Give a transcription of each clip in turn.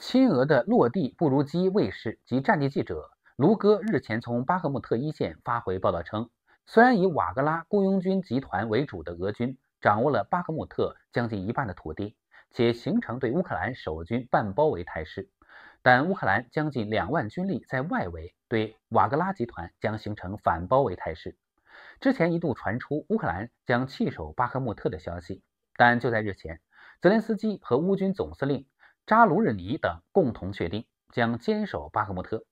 亲俄的落地布茹基卫士及战地记者卢戈日前从巴赫穆特一线发回报道称，虽然以瓦格拉雇佣军集团为主的俄军掌握了巴赫穆特将近一半的土地，且形成对乌克兰守军半包围态势，但乌克兰将近两万军力在外围对瓦格拉集团将形成反包围态势。之前一度传出乌克兰将弃守巴赫穆特的消息，但就在日前，泽连斯基和乌军总司令。扎卢日尼等共同确定将坚守巴赫穆特，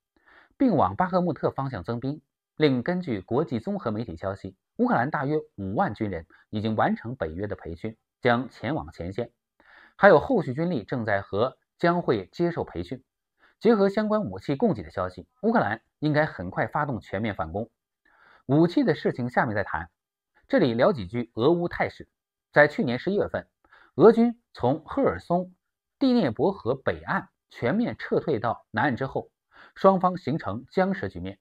并往巴赫穆特方向增兵。另根据国际综合媒体消息，乌克兰大约五万军人已经完成北约的培训，将前往前线。还有后续军力正在和将会接受培训。结合相关武器供给的消息，乌克兰应该很快发动全面反攻。武器的事情下面再谈，这里聊几句俄乌态势。在去年十月份，俄军从赫尔松。第聂伯河北岸全面撤退到南岸之后，双方形成僵持局面。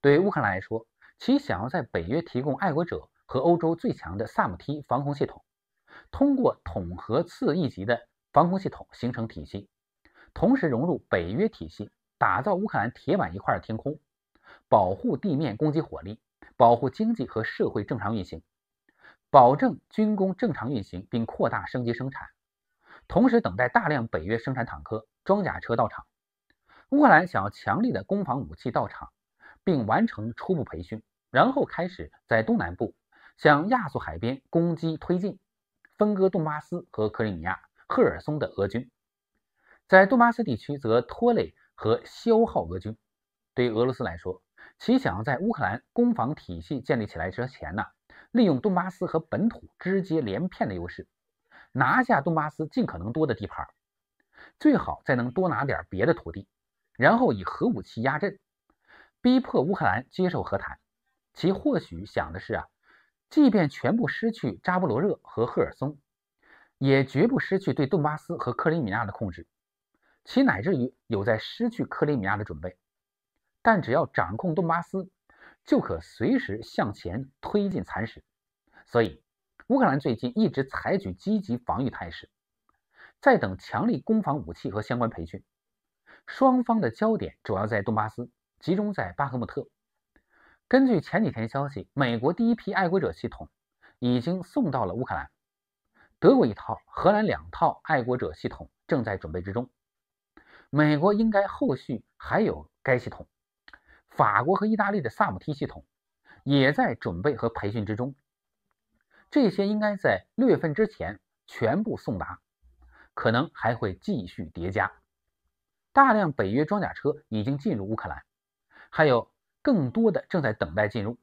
对于乌克兰来说，其想要在北约提供爱国者和欧洲最强的萨姆 T 防空系统，通过统合次一级的防空系统形成体系，同时融入北约体系，打造乌克兰铁板一块的天空，保护地面攻击火力，保护经济和社会正常运行，保证军工正常运行并扩大升级生产。同时等待大量北约生产坦克、装甲车到场。乌克兰想要强力的攻防武器到场，并完成初步培训，然后开始在东南部向亚速海边攻击推进，分割顿巴斯和克里米亚、赫尔松的俄军。在顿巴斯地区，则拖累和消耗俄军。对于俄罗斯来说，其想要在乌克兰攻防体系建立起来之前呢，利用顿巴斯和本土直接连片的优势。拿下顿巴斯尽可能多的地盘，最好再能多拿点别的土地，然后以核武器压阵，逼迫乌克兰接受和谈。其或许想的是啊，即便全部失去扎波罗热和赫尔松，也绝不失去对顿巴斯和克里米亚的控制。其乃至于有在失去克里米亚的准备，但只要掌控顿巴斯，就可随时向前推进蚕食。所以。乌克兰最近一直采取积极防御态势，在等强力攻防武器和相关培训。双方的焦点主要在顿巴斯，集中在巴赫穆特。根据前几天消息，美国第一批爱国者系统已经送到了乌克兰，德国一套、荷兰两套爱国者系统正在准备之中。美国应该后续还有该系统。法国和意大利的萨姆 T 系统也在准备和培训之中。这些应该在六月份之前全部送达，可能还会继续叠加。大量北约装甲车已经进入乌克兰，还有更多的正在等待进入。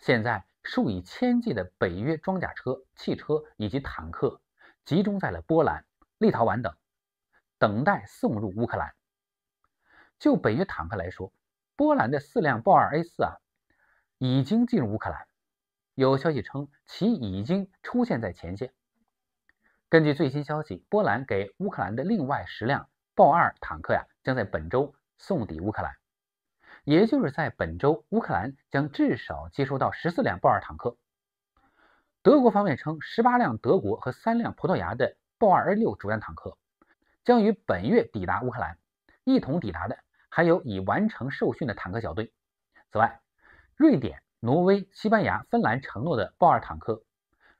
现在数以千计的北约装甲车、汽车以及坦克集中在了波兰、立陶宛等，等待送入乌克兰。就北约坦克来说，波兰的四辆豹 2A4 啊已经进入乌克兰。有消息称，其已经出现在前线。根据最新消息，波兰给乌克兰的另外十辆豹二坦克呀，将在本周送抵乌克兰，也就是在本周，乌克兰将至少接收到十四辆豹二坦克。德国方面称，十八辆德国和三辆葡萄牙的豹二 A 六主战坦克将于本月抵达乌克兰，一同抵达的还有已完成受训的坦克小队。此外，瑞典。挪威、西班牙、芬兰承诺的豹二坦克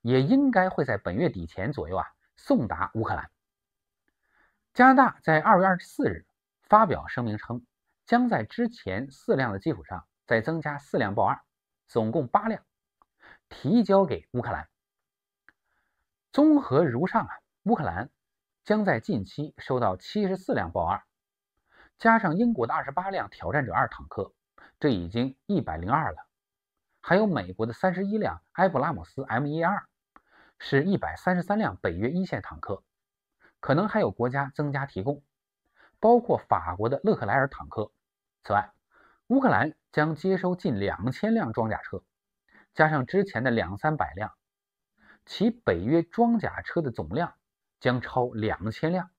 也应该会在本月底前左右啊送达乌克兰。加拿大在二月二十四日发表声明称，将在之前四辆的基础上再增加四辆豹二，总共八辆，提交给乌克兰。综合如上啊，乌克兰将在近期收到七十四辆豹二，加上英国的二十八辆挑战者二坦克，这已经一百零二了。还有美国的三十一辆埃布拉姆斯 M1，是一百三十三辆北约一线坦克，可能还有国家增加提供，包括法国的勒克莱尔坦克。此外，乌克兰将接收近两千辆装甲车，加上之前的两三百辆，其北约装甲车的总量将超两千辆。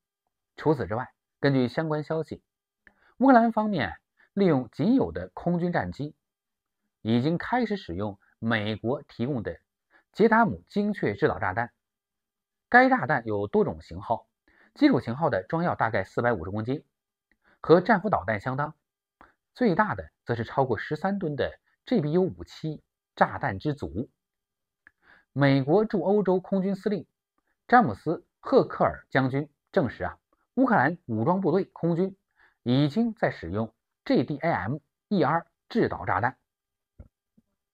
除此之外，根据相关消息，乌克兰方面利用仅有的空军战机。已经开始使用美国提供的“杰达姆”精确制导炸弹。该炸弹有多种型号，基础型号的装药大概四百五十公斤，和战斧导弹相当。最大的则是超过十三吨的 GBU-57 炸弹之组。美国驻欧洲空军司令詹姆斯·赫克尔将军证实：啊，乌克兰武装部队空军已经在使用 “Jdamer” 制导炸弹。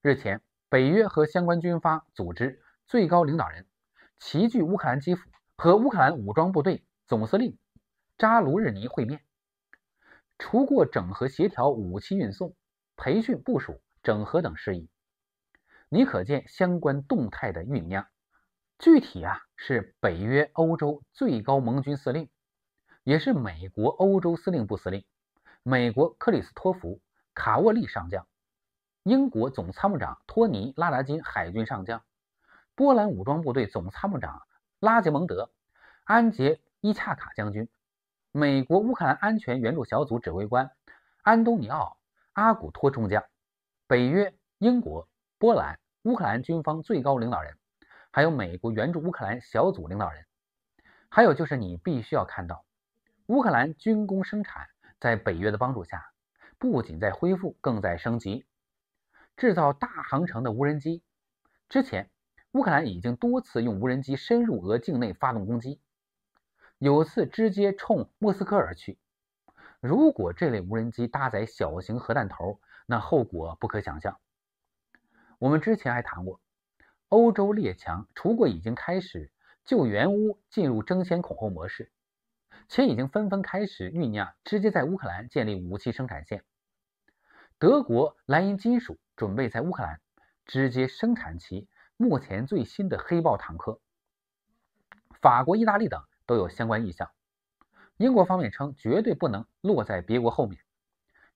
日前，北约和相关军方组织最高领导人齐聚乌克兰基辅，和乌克兰武装部队总司令扎卢日尼会面。除过整合协调武器运送、培训、部署、整合等事宜，你可见相关动态的酝酿。具体啊，是北约欧洲最高盟军司令，也是美国欧洲司令部司令，美国克里斯托弗·卡沃利上将。英国总参谋长托尼·拉达金海军上将，波兰武装部队总参谋长拉杰蒙德·安杰伊恰卡将军，美国乌克兰安全援助小组指挥官安东尼奥·阿古托中将，北约、英国、波兰、乌克兰军方最高领导人，还有美国援助乌克兰小组领导人，还有就是你必须要看到，乌克兰军工生产在北约的帮助下，不仅在恢复，更在升级。制造大航程的无人机，之前乌克兰已经多次用无人机深入俄境内发动攻击，有次直接冲莫斯科而去。如果这类无人机搭载小型核弹头，那后果不可想象。我们之前还谈过，欧洲列强除过已经开始救援乌，进入争先恐后模式，且已经纷纷开始酝酿直接在乌克兰建立武器生产线。德国莱茵金属。准备在乌克兰直接生产其目前最新的黑豹坦克。法国、意大利等都有相关意向。英国方面称，绝对不能落在别国后面。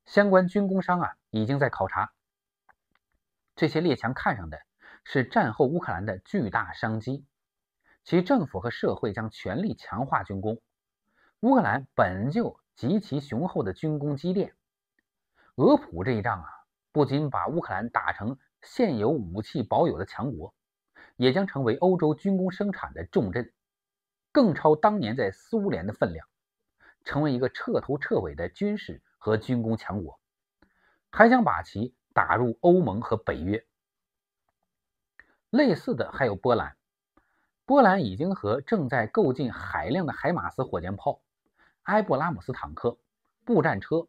相关军工商啊，已经在考察。这些列强看上的，是战后乌克兰的巨大商机。其政府和社会将全力强化军工。乌克兰本就极其雄厚的军工积淀。俄普这一仗啊。不仅把乌克兰打成现有武器保有的强国，也将成为欧洲军工生产的重镇，更超当年在苏联的分量，成为一个彻头彻尾的军事和军工强国。还想把其打入欧盟和北约。类似的还有波兰，波兰已经和正在购进海量的海马斯火箭炮、埃布拉姆斯坦克、步战车、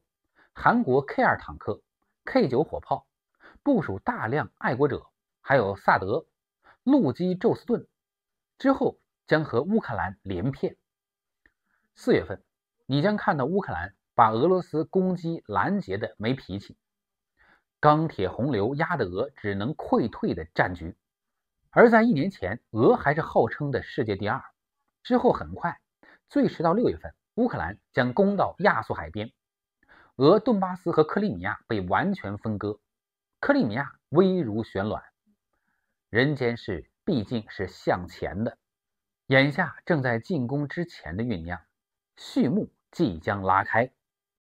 韩国 K2 坦克。K9 火炮部署大量爱国者，还有萨德、陆基宙斯盾，之后将和乌克兰连片。四月份，你将看到乌克兰把俄罗斯攻击拦截的没脾气，钢铁洪流压的俄只能溃退的战局。而在一年前，俄还是号称的世界第二。之后很快，最迟到六月份，乌克兰将攻到亚速海边。俄顿巴斯和克里米亚被完全分割，克里米亚危如悬卵。人间事毕竟是向前的，眼下正在进攻之前的酝酿，序幕即将拉开。